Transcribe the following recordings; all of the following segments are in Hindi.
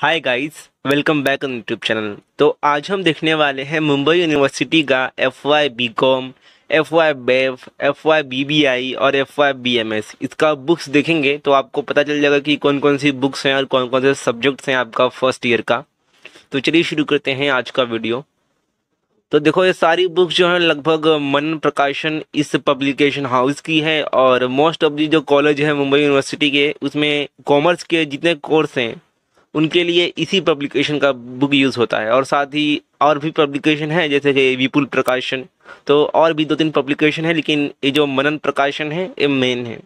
hi guys welcome back on YouTube channel तो आज हम देखने वाले हैं मुंबई यूनिवर्सिटी का F Y B com F Y BAF F Y B B I और F Y B M S इसका बुक्स देखेंगे तो आपको पता चल जाएगा कि कौन कौन सी बुक्स हैं और कौन कौन से सब्जेक्ट्स हैं आपका फर्स्ट ईयर का तो चलिए शुरू करते हैं आज का वीडियो तो देखो ये सारी बुक्स जो हैं लगभग मन प्रकाशन इस पब्लिकेशन हाउस की है और मोस्ट ऑफ दी जो कॉलेज है मुंबई यूनिवर्सिटी के उसमें कॉमर्स के जितने कोर्स हैं उनके लिए इसी पब्लिकेशन का बुक यूज़ होता है और साथ ही और भी पब्लिकेशन है जैसे कि विपुल प्रकाशन तो और भी दो तीन पब्लिकेशन है लेकिन ये जो मनन प्रकाशन है ये मेन है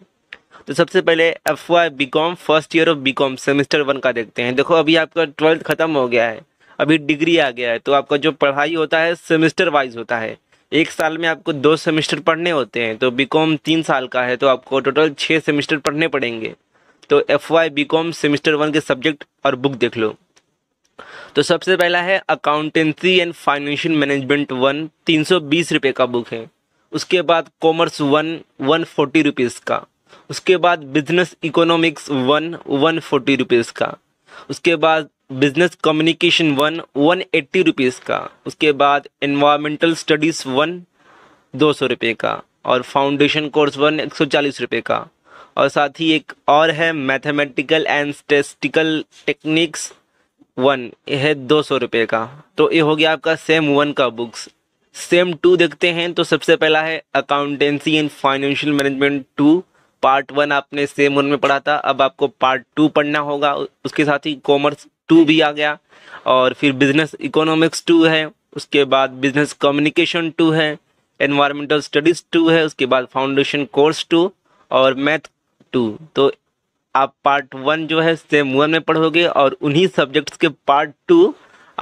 तो सबसे पहले F Y B com first year of B com semester one का देखते हैं देखो अभी आपका ट्वेल्थ ख़त्म हो गया है अभी डिग्री आ गया है तो आपका जो पढ़ाई होता है सेमेस्टर वाइज होता है एक साल में आपको दो सेमेस्टर पढ़ने होते हैं तो बी कॉम तीन साल का है तो आपको टोटल छः सेमेस्टर पढ़ने पड़ेंगे तो F Y B com semester one के सब्जेक्ट और बुक देख लो तो सबसे पहला है accountancy and financial management one तीन सौ बीस रुपये का बुक है उसके बाद commerce one one forty rupees का उसके बाद business economics one one forty rupees का उसके बाद business communication one one eighty rupees का उसके बाद एनवायरमेंटल स्टडीज़ वन दो सौ रुपये का और फाउंडेशन कोर्स वन एक सौ चालीस रुपये का और साथ ही एक और है mathematical and statistical techniques one यह है दो सौ रुपये का तो ये हो गया आपका सेम वन का बुक्स सेम टू देखते हैं तो सबसे पहला है accountancy in financial management two part one आपने सेम वन में पढ़ा था अब आपको पार्ट टू पढ़ना होगा उसके साथ ही कॉमर्स टू भी आ गया और फिर बिजनेस इकोनॉमिक्स टू है उसके बाद बिजनेस कम्युनिकेशन टू है एनवायरमेंटल स्टडीज़ टू है उसके बाद फाउंडेशन कोर्स टू और मैथ टू तो आप पार्ट वन जो है सेम वन में पढ़ोगे और उन्हीं सब्जेक्ट्स के पार्ट टू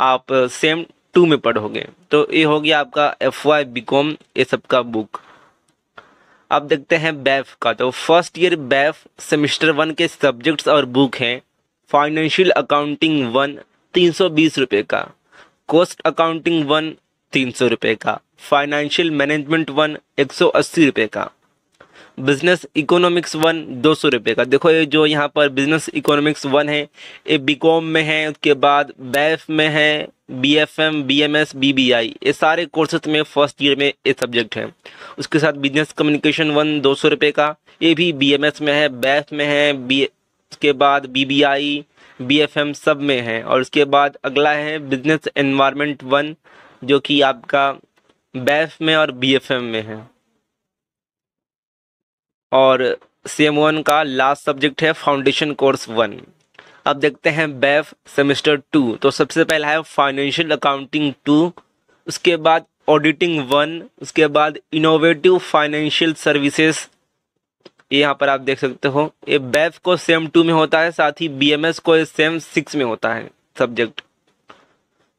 आप सेम uh, टू में पढ़ोगे तो ये हो गया आपका एफ वाई बी कॉम ये सब का बुक अब देखते हैं बैफ का तो first year BAF semester one के सब्जेक्ट्स और बुक हैं फाइनेंशियल अकाउंटिंग वन तीन सौ बीस रुपये का कॉस्ट अकाउंटिंग वन तीन सौ रुपये का फाइनेंशियल मैनेजमेंट वन एक सौ अस्सी रुपये का बिजनेस इकोनॉमिक्स वन दो सौ रुपये का देखो ये जो यहाँ पर बिजनेस इकोनॉमिक्स वन है ये बीकॉम में है उसके बाद बैफ में है B F M B M S B B I ये सारे कोर्सेज में फर्स्ट ईयर में ये सब्जेक्ट है उसके साथ बिजनेस कम्युनिकेशन वन दो सौ रुपये का ये भी बी एम एस में है बैफ में है बी उसके बाद B B I B F M सब में है और उसके बाद अगला है बिजनेस एनवायरनमेंट वन जो कि आपका बैफ में और बी एफ एम में है और सेम वन का लास्ट सब्जेक्ट है फाउंडेशन कोर्स वन अब देखते हैं बैफ सेमेस्टर टू तो सबसे पहला है फाइनेंशियल अकाउंटिंग टू उसके बाद ऑडिटिंग वन उसके बाद इनोवेटिव फाइनेंशियल सर्विसेज ये यहाँ पर आप देख सकते हो ये बैफ e को सेम टू में होता है साथ ही बीएमएस को सेम सिक्स में होता है सब्जेक्ट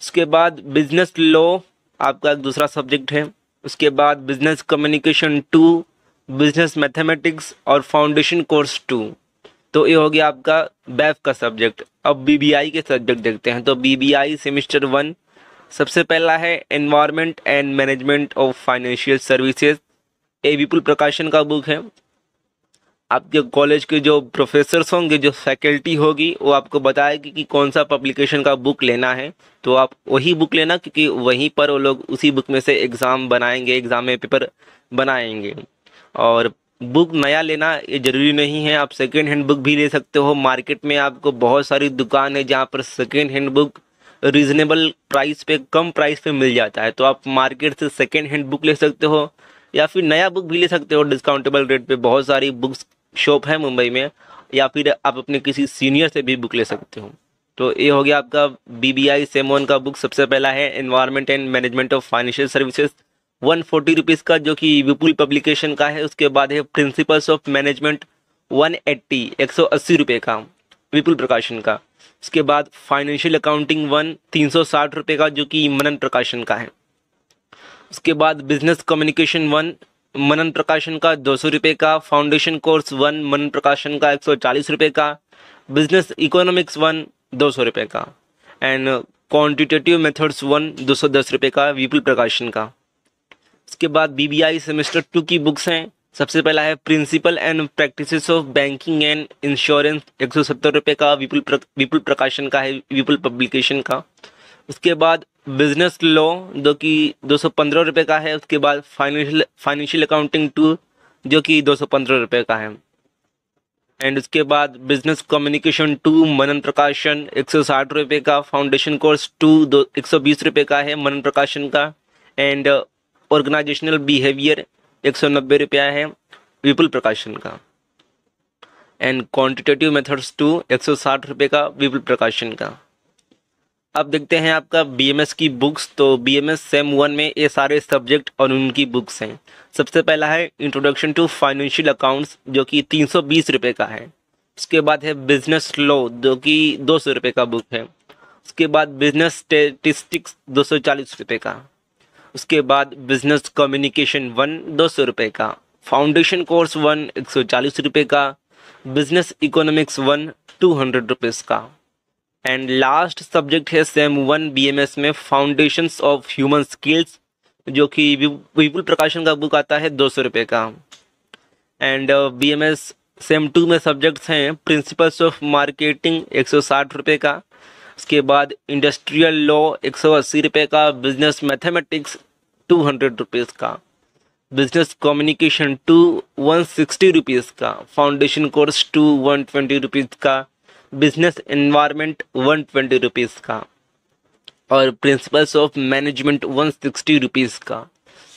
उसके बाद बिजनेस लॉ आपका एक दूसरा सब्जेक्ट है उसके बाद business communication two business mathematics और फाउंडेशन कोर्स टू तो ये हो गया आपका बैफ का सब्जेक्ट अब बीबीआई के सब्जेक्ट देखते हैं तो बीबीआई सेमिस्टर वन सबसे पहला है environment and management of financial services a Vipul Prakashan का बुक है आपके कॉलेज के जो प्रोफेसर्स होंगे जो फैकल्टी होगी वो आपको बताएगी कि कौन सा पब्लिकेशन का बुक लेना है तो आप वही बुक लेना क्योंकि वहीं पर वो लोग उसी बुक में से एग्ज़ाम बनाएंगे एग्ज़ाम में पेपर बनाएंगे और बुक नया लेना ये ज़रूरी नहीं है आप सेकेंड हैंड बुक भी ले सकते हो मार्केट में आपको बहुत सारी दुकान है जहाँ पर second hand book reasonable price पे कम प्राइस पे मिल जाता है तो आप मार्केट से सेकेंड हैंड बुक ले सकते हो या फिर नया बुक भी ले सकते हो डिस्काउंटेबल रेट पे बहुत सारी बुक शॉप है मुंबई में या फिर आप अपने किसी सीनियर से भी बुक ले सकते हो तो ये हो गया आपका बी बी आई सेमोन का बुक सबसे पहला है environment and management of financial services one forty rupees का जो कि विपुल पब्लिकेशन का है उसके बाद है principles of management one eighty एक सौ अस्सी रुपये का विपुल प्रकाशन का उसके बाद फाइनेंशियल अकाउंटिंग वन तीन सौ साठ रुपये का जो कि मनन प्रकाशन का है उसके बाद बिजनेस कम्युनिकेशन वन मनन प्रकाशन का दो सौ रुपये का फाउंडेशन कोर्स वन मनन प्रकाशन का एक सौ चालीस रुपये का बिजनेस इकोनॉमिक्स वन दो सौ रुपये का एंड क्वान्टिटेटिव मेथड्स वन दो सौ दस रुपये का विपुल प्रकाशन का उसके बाद बीबीआई सेमेस्टर टू की बुक्स हैं सबसे पहला है principle and practices of banking and insurance एक सौ सत्तर रुपये का विपुल विपुल प्रकाशन का है विपुल पब्लिकेशन का उसके बाद बिजनेस लॉ जो कि दो सौ पंद्रह रुपये का है उसके बाद फाइनेंशियल फाइनेंशियल अकाउंटिंग टू जो कि दो सौ पंद्रह रुपये का है एंड उसके बाद बिजनेस कम्युनिकेशन टू मनन प्रकाशन एक सौ साठ रुपये का फाउंडेशन कोर्स टू दो एक सौ बीस रुपये का है मनन प्रकाशन का एंड ऑर्गेनाइजेशनल बिहेवियर एक सौ नब्बे रुपया है विपुल प्रकाशन का एंड क्वांटिटेटिव मेथड्स टू एक सौ साठ रुपये का विपुल प्रकाशन का अब देखते हैं आपका बीएमएस की बुक्स तो बीएमएस सेम वन में ये सारे सब्जेक्ट और उनकी बुक्स हैं सबसे पहला है इंट्रोडक्शन टू फाइनेंशियल अकाउंट्स जो कि तीन सौ बीस रुपये का है उसके बाद है बिजनेस लॉ जो कि दो सौ रुपये का बुक है उसके बाद बिजनेस स्टेटिस्टिक्स दो सौ चालीस रुपये का उसके बाद बिजनेस कम्युनिकेशन वन दो सौ रुपये का फाउंडेशन कोर्स वन एक सौ चालीस रुपये का business economics one two hundred rupees का एंड लास्ट सब्जेक्ट है सेम वन एस में फाउंडेशन ऑफ ह्यूमन स्किल्स जो कि विपुल प्रकाशन का बुक आता है दो सौ रुपये का एंड बीएमएस सेम टू में सब्जेक्ट्स हैं प्रिंसिपल्स ऑफ मार्केटिंग एक सौ साठ रुपये का उसके बाद इंडस्ट्रियल लॉ एक सौ अस्सी रुपये का business mathematics two hundred rupees का business communication two one sixty rupees का foundation course two one twenty rupees का business environment one twenty rupees का और principles of management one sixty rupees का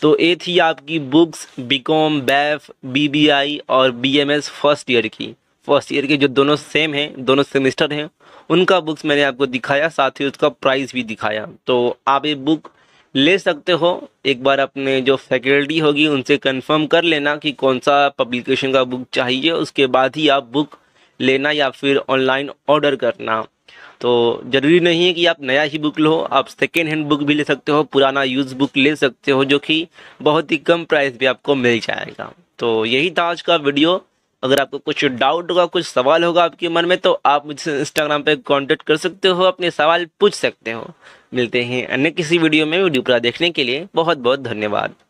तो ये थी आपकी बुक्स बीकॉम बैफ बीबीआई और बीएमएस फर्स्ट ईयर की फर्स्ट ईयर के जो दोनों सेम हैं दोनों सेमेस्टर हैं उनका बुक्स मैंने आपको दिखाया साथ ही उसका प्राइस भी दिखाया तो आप ये बुक ले सकते हो एक बार अपने जो फैकल्टी होगी उनसे कंफर्म कर लेना कि कौन सा पब्लिकेशन का बुक चाहिए उसके बाद ही आप बुक लेना या फिर ऑनलाइन ऑर्डर करना तो ज़रूरी नहीं है कि आप नया ही बुक लो आप सेकेंड हैंड बुक भी ले सकते हो पुराना यूज़ बुक ले सकते हो जो कि बहुत ही कम प्राइस भी आपको मिल जाएगा तो यही था आज का वीडियो अगर आपको कुछ डाउट होगा कुछ सवाल होगा आपके मन में तो आप मुझसे इंस्टाग्राम पर कांटेक्ट कर सकते हो अपने सवाल पूछ सकते हो मिलते हैं अन्य किसी वीडियो में वीडियो पूरा देखने के लिए बहुत बहुत धन्यवाद